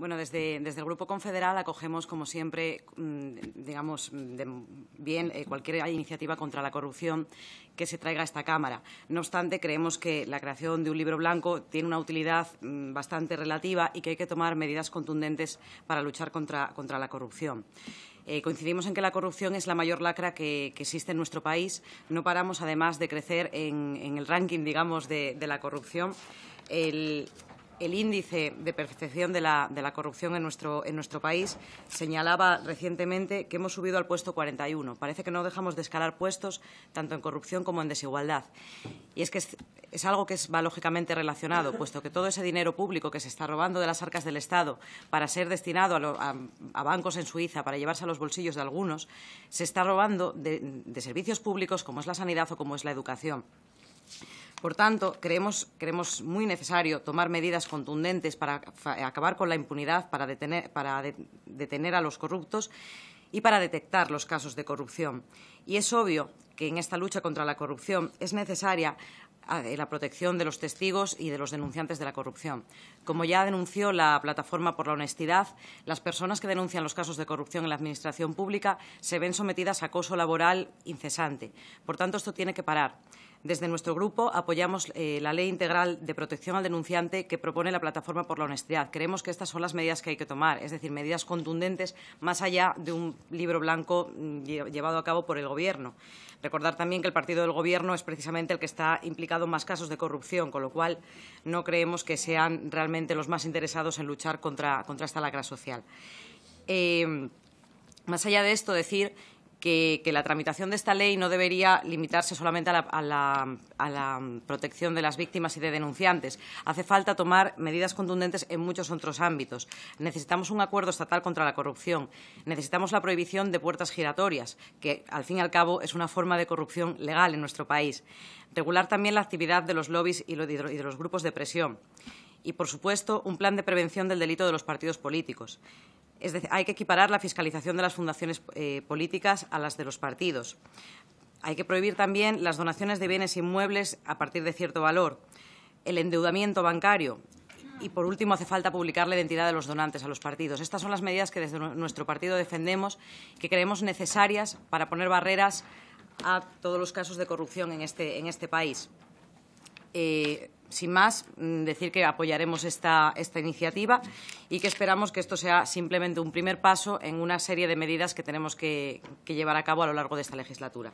Bueno, desde, el Grupo Confederal acogemos, como siempre, mm, digamos, bien eh, cualquier iniciativa contra la corrupción que se traiga a esta Cámara. No obstante, creemos que la creación de un libro blanco tiene una utilidad mm, bastante relativa y que hay que tomar medidas contundentes para luchar contra, la corrupción. Eh, coincidimos en que la corrupción es la mayor lacra que, existe en nuestro país. No paramos, además, de crecer en, el ranking, digamos, de, de la corrupción. El, el índice de percepción de la, corrupción en nuestro, país señalaba recientemente que hemos subido al puesto 41. Parece que no dejamos de escalar puestos tanto en corrupción como en desigualdad. Y es que es, algo que va lógicamente relacionado, puesto que todo ese dinero público que se está robando de las arcas del Estado para ser destinado a, bancos en Suiza, para llevarse a los bolsillos de algunos, se está robando de servicios públicos como es la sanidad o como es la educación. Por tanto, creemos, muy necesario tomar medidas contundentes para acabar con la impunidad, para detener, para detener a los corruptos y para detectar los casos de corrupción. Y es obvio que en esta lucha contra la corrupción es necesaria ah, eh, la protección de los testigos y de los denunciantes de la corrupción. Como ya denunció la Plataforma por la Honestidad, las personas que denuncian los casos de corrupción en la Administración pública se ven sometidas a acoso laboral incesante. Por tanto, esto tiene que parar. Desde nuestro grupo apoyamos eh, la Ley Integral de Protección al Denunciante que propone la Plataforma por la Honestidad. Creemos que estas son las medidas que hay que tomar, es decir, medidas contundentes más allá de un libro blanco mm, llevado a cabo por el Gobierno. Recordar también que el partido del Gobierno es precisamente el que está implicado en más casos de corrupción, con lo cual no creemos que sean realmente los más interesados en luchar contra, esta lacra social. Eh, más allá de esto, decir que, la tramitación de esta ley no debería limitarse solamente a la, protección de las víctimas y de denunciantes. Hace falta tomar medidas contundentes en muchos otros ámbitos. Necesitamos un acuerdo estatal contra la corrupción. Necesitamos la prohibición de puertas giratorias, que al fin y al cabo es una forma de corrupción legal en nuestro país. Regular también la actividad de los lobbies y de los grupos de presión y, por supuesto, un plan de prevención del delito de los partidos políticos. Es decir, hay que equiparar la fiscalización de las fundaciones eh, políticas a las de los partidos. Hay que prohibir también las donaciones de bienes inmuebles a partir de cierto valor, el endeudamiento bancario y, por último, hace falta publicar la identidad de los donantes a los partidos. Estas son las medidas que desde nuestro partido defendemos, que creemos necesarias para poner barreras a todos los casos de corrupción en este, este país. Eh, sin más, mm, decir que apoyaremos esta, iniciativa y que esperamos que esto sea simplemente un primer paso en una serie de medidas que tenemos que llevar a cabo a lo largo de esta legislatura.